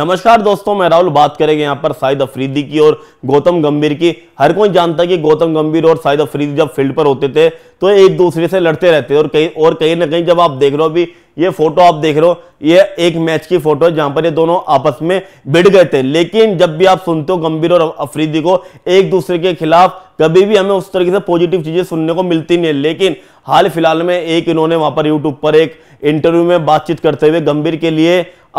नमस्कार दोस्तों मैं राहुल बात करेंगे यहाँ पर शाहिद अफरीदी की और गौतम गंभीर की हर कोई जानता है कि गौतम गंभीर और शाहिद अफरीदी जब फील्ड पर होते थे तो एक दूसरे से लड़ते रहते और कहीं और कहीं ना कहीं जब आप देख रहे हो अभी ये फोटो आप देख रहे हो ये एक मैच की फोटो है जहां पर ये दोनों आपस में भिड़ गए थे लेकिन जब भी आप सुनते हो गंभीर और अफरीदी को एक दूसरे के खिलाफ कभी भी हमें उस तरीके से पॉजिटिव चीजें सुनने को मिलती नहीं है लेकिन हाल फिलहाल में एक इन्होंने वहां पर यूट्यूब पर एक इंटरव्यू में बातचीत करते हुए गंभीर के लिए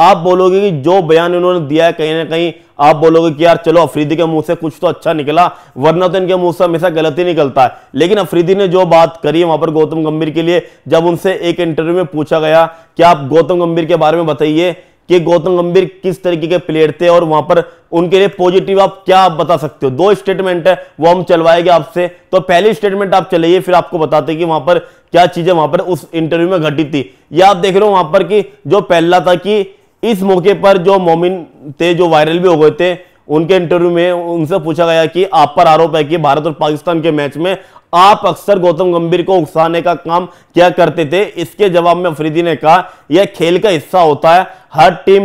आप बोलोगे कि जो बयान इन्होंने दिया है कहीं ना कहीं आप बोलोगे कि यार चलो अफरीदी के मुंह से कुछ तो अच्छा निकला वरना तो इनके मुंह से हमेशा गलत ही निकलता है लेकिन अफरीदी ने जो बात करी वहां पर गौतम गंभीर के लिए जब उनसे एक इंटरव्यू में पूछा गया कि आप गौतम गंभीर के बारे में बताइए कि गौतम गंभीर किस तरीके के प्लेयर थे और वहां पर उनके लिए पॉजिटिव आप क्या आप बता सकते हो दो स्टेटमेंट है वो हम चलवाएंगे आपसे तो पहली स्टेटमेंट आप चलाइए फिर आपको बताते कि वहां पर क्या चीजें वहां पर उस इंटरव्यू में घटी थी या आप देख रहे हो वहां पर कि जो पहला था कि इस मौके पर जो मोमिन थे जो वायरल भी हो गए थे उनके इंटरव्यू में उनसे पूछा गया कि आप पर आरोप है कि भारत और पाकिस्तान के मैच में आप अक्सर गौतम गंभीर को उकसाने का काम क्या करते थे इसके जवाब में अफरीदी ने कहा यह खेल का हिस्सा होता है हर टीम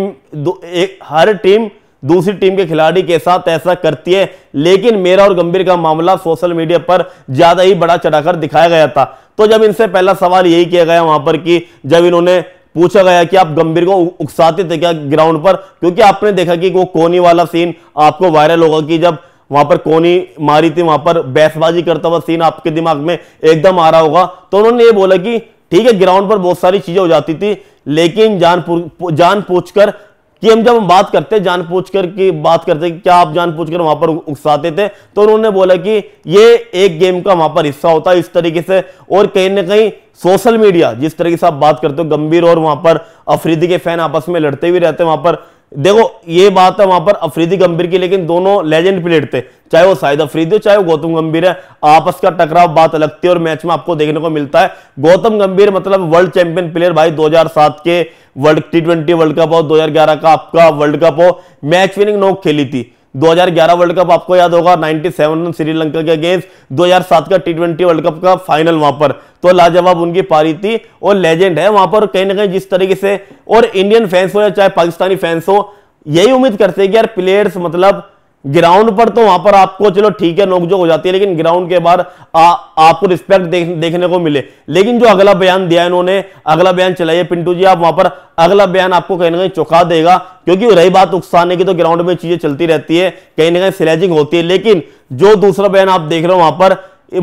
एक, हर टीम दूसरी टीम के खिलाड़ी के साथ ऐसा करती है लेकिन मेरा और गंभीर का मामला सोशल मीडिया पर ज्यादा ही बड़ा चढ़ाकर दिखाया गया था तो जब इनसे पहला सवाल यही किया गया वहां पर कि जब इन्होंने पूछा गया कि आप गंभीर को उकसाते थे क्या ग्राउंड पर क्योंकि आपने देखा कि वो कोनी वाला सीन आपको वायरल होगा कि जब वहां पर कोनी मारी थी वहां पर बैसबाजी करता हुआ सीन आपके दिमाग में एकदम आ रहा होगा तो उन्होंने ये बोला कि ठीक है ग्राउंड पर बहुत सारी चीजें हो जाती थी लेकिन जान जान पूछ कर कि हम जब हम बात करते जान पूछ कर की बात करते क्या आप जान पूछ कर वहां पर उकसाते थे तो उन्होंने बोला कि ये एक गेम का वहां पर हिस्सा होता है इस तरीके से और कहीं ना कहीं सोशल मीडिया जिस तरीके से आप बात करते हो गंभीर और वहां पर अफरीदी के फैन आपस में लड़ते भी रहते हैं वहां पर देखो ये बात है वहां पर अफरीदी गंभीर की लेकिन दोनों लेजेंड प्लेयर थे चाहे वो शायद अफरीदी हो चाहे वो गौतम गंभीर है आपस का टकराव बात अलग थी और मैच में आपको देखने को मिलता है गौतम गंभीर मतलब वर्ल्ड चैंपियन प्लेयर भाई 2007 के वर्ल्ड टी वर्ल्ड कप हो 2011 का आपका वर्ल्ड कप हो मैच विनिंग नोक खेली थी 2011 वर्ल्ड कप आपको याद होगा 97 श्रीलंका के अगेंस्ट 2007 का टी वर्ल्ड कप का फाइनल वहां पर तो लाजवाब उनकी पारी थी और लेजेंड है वहां पर कहीं ना कहीं जिस तरीके से और इंडियन फैंस हो या चाहे पाकिस्तानी फैंस हो यही उम्मीद करते हैं कि यार प्लेयर्स मतलब ग्राउंड पर तो वहां पर आपको चलो ठीक है नोकझोंक हो जाती है लेकिन ग्राउंड के बाहर आपको रिस्पेक्ट देख, देखने को मिले लेकिन जो अगला बयान दिया इन्होंने अगला बयान चलाइए पिंटू जी आप वहां पर अगला बयान आपको कहीं ना कहीं चौंका देगा क्योंकि रही बात उकसाने की तो ग्राउंड में चीजें चलती रहती है कहीं ना कहीं स्लैजिंग होती है लेकिन जो दूसरा बयान आप देख रहे हो वहां पर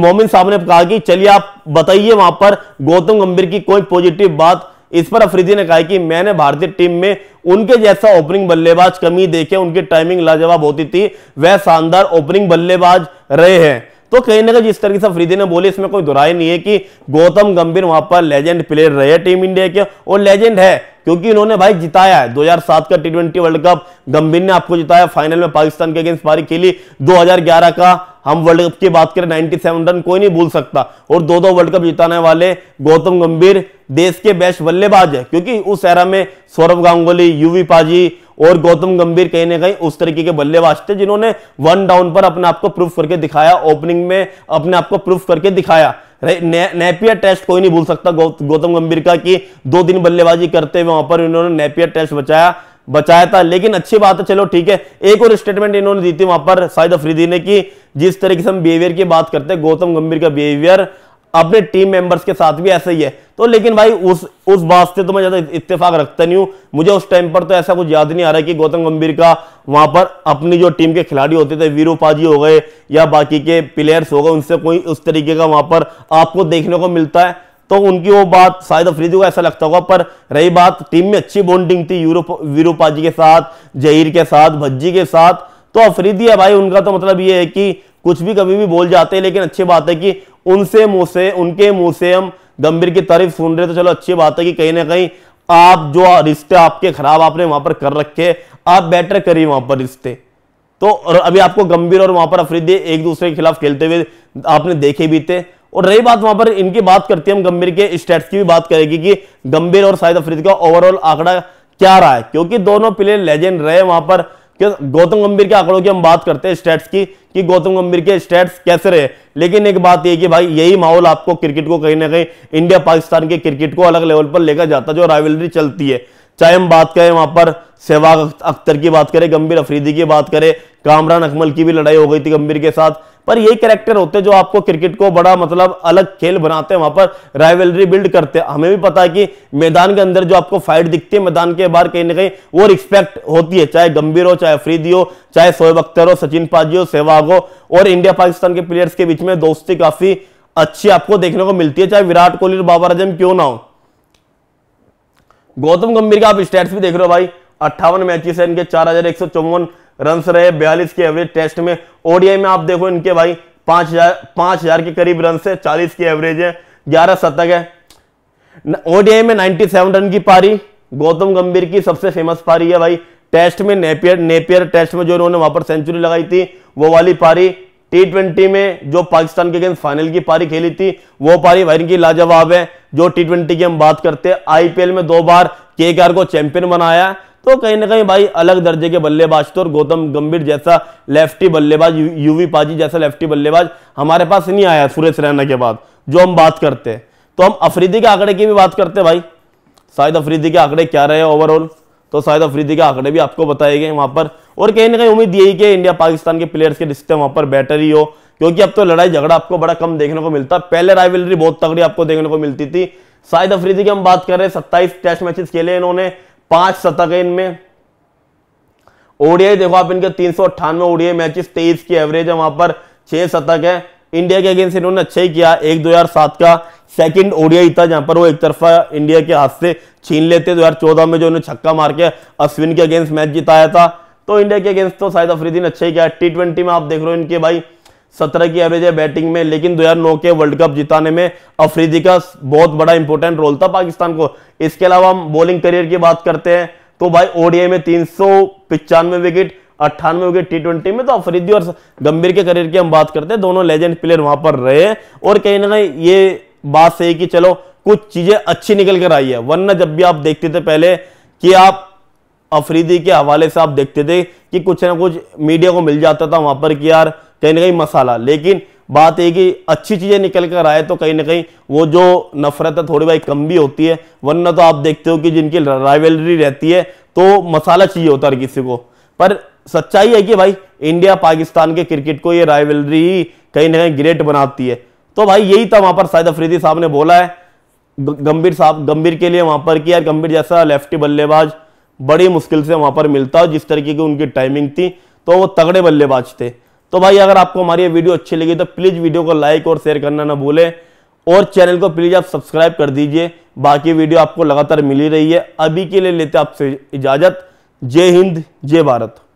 मोमिन साहब ने कहा कि चलिए आप बताइए वहां पर गौतम गंभीर की कोई पॉजिटिव बात इस पर अफरीदी ने कहा कि मैंने भारतीय टीम में उनके जैसा ओपनिंग बल्लेबाज कमी देखे उनकी टाइमिंग लाजवाब होती थी वह शानदार ओपनिंग बल्लेबाज रहे हैं तो कहीं ना कहीं जिस तरीके से अफरीदी ने बोली इसमें कोई दुराई नहीं है कि गौतम गंभीर वहां पर लेजेंड प्लेयर रहे टीम इंडिया के और लेजेंड है क्योंकि इन्होंने भाई जिताया है 2007 का टी ट्वेंटी वर्ल्ड कप गंभीर ने आपको जिताया फाइनल में पाकिस्तान के अगेंस्ट पारी खेली 2011 का हम वर्ल्ड कप की बात करें 97 रन कोई नहीं भूल सकता और दो दो वर्ल्ड कप जिताने वाले गौतम गंभीर देश के बेस्ट बल्लेबाज है क्योंकि उस एरा में सौरभ गांगुली यूवी पाजी और गौतम गंभीर कहीं ना कहीं उस तरीके के बल्लेबाज थे जिन्होंने वन डाउन पर अपने आप को प्रूफ करके दिखाया ओपनिंग में अपने आप को प्रूफ करके दिखाया नेपियर टेस्ट कोई नहीं भूल सकता गौतम गंभीर का कि दो दिन बल्लेबाजी करते हुए वहां पर इन्होंने नेपियर टेस्ट बचाया बचाया था लेकिन अच्छी बात है चलो ठीक है एक और स्टेटमेंट इन्होंने दी थी वहां पर शाहिद अफरीदी ने कि जिस तरीके से हम बिहेवियर की बात करते हैं गौतम गंभीर का बिहेवियर अपने टीम मेंबर्स के साथ भी ऐसा ही है तो लेकिन भाई उस उस बात से तो मैं ज्यादा इत्तेफाक रखता नहीं हूं मुझे उस टाइम पर तो ऐसा कुछ याद नहीं आ रहा कि गौतम गंभीर का वहां पर अपनी जो टीम के खिलाड़ी होते थे वीरू पाजी हो गए या बाकी के प्लेयर्स हो गए उनसे कोई उस तरीके का वहां पर आपको देखने को मिलता है तो उनकी वो बात शायद अफरीदी को ऐसा लगता होगा पर रही बात टीम में अच्छी बॉन्डिंग थी यूरोप वीरू पाजी के साथ जहीर के साथ भज्जी के साथ तो अफरीदी है भाई उनका तो मतलब ये है कि कुछ भी कभी भी बोल जाते हैं लेकिन अच्छी बात है कि उनसे मुंह से उनके मुंह से हम गंभीर की तारीफ सुन रहे तो चलो अच्छी बात है कि कहीं ना कहीं आप जो रिश्ते आपके खराब आपने वहां पर कर रखे आप बेटर करिए वहां पर रिश्ते तो और अभी आपको गंभीर और वहां पर अफरीदी एक दूसरे के खिलाफ खेलते हुए आपने देखे भी थे और रही बात वहां पर इनकी बात करते हैं हम गंभीर के स्टेट्स की भी बात करेगी कि गंभीर और शाहिद अफरीदी का ओवरऑल आंकड़ा क्या रहा है क्योंकि दोनों प्लेयर लेजेंड रहे वहां पर कि गौतम गंभीर के आंकड़ों की हम बात करते हैं स्टेट्स की कि गौतम गंभीर के स्टेट्स कैसे रहे लेकिन एक बात ये कि भाई यही माहौल आपको क्रिकेट को कहीं ना कहीं इंडिया पाकिस्तान के क्रिकेट को अलग लेवल पर लेकर जाता जो राइवलरी चलती है चाहे हम बात करें वहां पर सहवाग अख्तर की बात करें गंभीर अफरीदी की बात करें कामरान अकमल की भी लड़ाई हो गई थी गंभीर के साथ पर ये कैरेक्टर होते हैं जो आपको क्रिकेट को बड़ा मतलब अलग खेल बनाते हैं वहां पर राइवलरी बिल्ड करते हैं हमें भी पता है कि मैदान के अंदर जो आपको फाइट दिखती है मैदान के बाहर कहीं ना कहीं वो रिस्पेक्ट होती है चाहे गंभीर हो चाहे अफरीदी हो चाहे सोएब अख्तर हो सचिन पाजी हो सहवाग हो और इंडिया पाकिस्तान के प्लेयर्स के बीच में दोस्ती काफी अच्छी आपको देखने को मिलती है चाहे विराट कोहली और बाबर आजम क्यों ना हो गौतम गंभीर का आप स्टेट्स भी देख रहे हो भाई अट्ठावन मैचेस है इनके चार हजार एक सौ चौवन रन रहे बयालीस की एवरेज टेस्ट में ओडीआई में आप देखो इनके भाई पांच हजार पांच हजार के करीब रन है चालीस की एवरेज है ग्यारह शतक है ओडीआई में सेवन रन की पारी गौतम गंभीर की सबसे फेमस पारी है भाई टेस्ट में नेपियर नेपियर टेस्ट में जो इन्होंने वहां पर सेंचुरी लगाई थी वो वाली पारी टी ट्वेंटी में जो पाकिस्तान के अगेंस्ट फाइनल की पारी खेली थी वो पारी भाई इनकी लाजवाब है जो टी ट्वेंटी की हम बात करते हैं आईपीएल में दो बार के को चैंपियन बनाया तो कहीं ना कहीं भाई अलग दर्जे के बल्लेबाज तो और गौतम गंभीर जैसा लेफ्टी बल्लेबाज यूवी पाजी जैसा लेफ्टी बल्लेबाज हमारे पास नहीं आया सुरेश रैना के बाद जो हम बात करते हैं तो हम अफरीदी के आंकड़े की भी बात करते हैं भाई शायद अफरीदी के आंकड़े क्या रहे ओवरऑल तो शायद अफरीदी के आंकड़े भी आपको बताए गए वहां पर और कहीं ना कहीं उम्मीद यही कि इंडिया पाकिस्तान के प्लेयर्स के रिश्ते वहाँ पर बेटर ही हो क्योंकि अब तो लड़ाई झगड़ा आपको बड़ा कम देखने को मिलता पहले राइवलरी बहुत तगड़ी आपको देखने को मिलती थी शायद अफरीदी की हम बात कर रहे हैं सत्ताईस टेस्ट मैचेस खेले इन्होंने पांच शतक है इनमें ओडीआई देखो आप इनके तीन सौ अट्ठानवे ओडीआई मैचेस तेईस की एवरेज है वहां पर छह शतक है इंडिया के अगेंस्ट इन्होंने अच्छा ही किया एक दो हजार सात का सेकंड ओडीआई था जहां पर वो एक तरफा इंडिया के हाथ से छीन लेते दो हजार चौदह में जो इन्होंने छक्का मार के अश्विन के अगेंस्ट मैच जिताया था तो इंडिया के अगेंस्ट तो शायद अफरीदी ने अच्छा ही किया टी ट्वेंटी में आप देख रहे हो इनके भाई सत्रह की एवरेज है बैटिंग में लेकिन दो हजार नौ के वर्ल्ड कप जिताने में अफरीदी का बहुत बड़ा इंपॉर्टेंट रोल था पाकिस्तान को इसके अलावा हम बॉलिंग करियर की बात करते हैं तो भाई ओडीआई में तीन सौ पिचानवे विकेट अट्ठानवे विकेट टी ट्वेंटी में तो अफरीदी और गंभीर के करियर की हम बात करते हैं दोनों लेजेंड प्लेयर वहां पर रहे और कहीं ना कहीं ये बात सही कि चलो कुछ चीजें अच्छी निकल कर आई है वरना जब भी आप देखते थे पहले कि आप अफरीदी के हवाले से आप देखते थे कि कुछ ना कुछ मीडिया को मिल जाता था वहां पर कि यार कहीं ना कहीं मसाला लेकिन बात ये कि अच्छी चीज़ें निकल कर आए तो कहीं ना कहीं वो जो नफरत है थोड़ी भाई कम भी होती है वरना तो आप देखते हो कि जिनकी राइवलरी रहती है तो मसाला चाहिए होता है किसी को पर सच्चाई है कि भाई इंडिया पाकिस्तान के क्रिकेट को ये राइवलरी ही कहीं ना कहीं ग्रेट बनाती है तो भाई यही था वहाँ पर शायद अफरीदी साहब ने बोला है गंभीर साहब गंभीर के लिए वहाँ पर कि यार गंभीर जैसा लेफ्टी बल्लेबाज बड़ी मुश्किल से वहाँ पर मिलता जिस तरीके की उनकी टाइमिंग थी तो वो तगड़े बल्लेबाज थे तो भाई अगर आपको हमारी वीडियो अच्छी लगी तो प्लीज़ वीडियो को लाइक और शेयर करना ना भूलें और चैनल को प्लीज़ आप सब्सक्राइब कर दीजिए बाकी वीडियो आपको लगातार मिली रही है अभी के लिए लेते आपसे इजाज़त जय हिंद जय भारत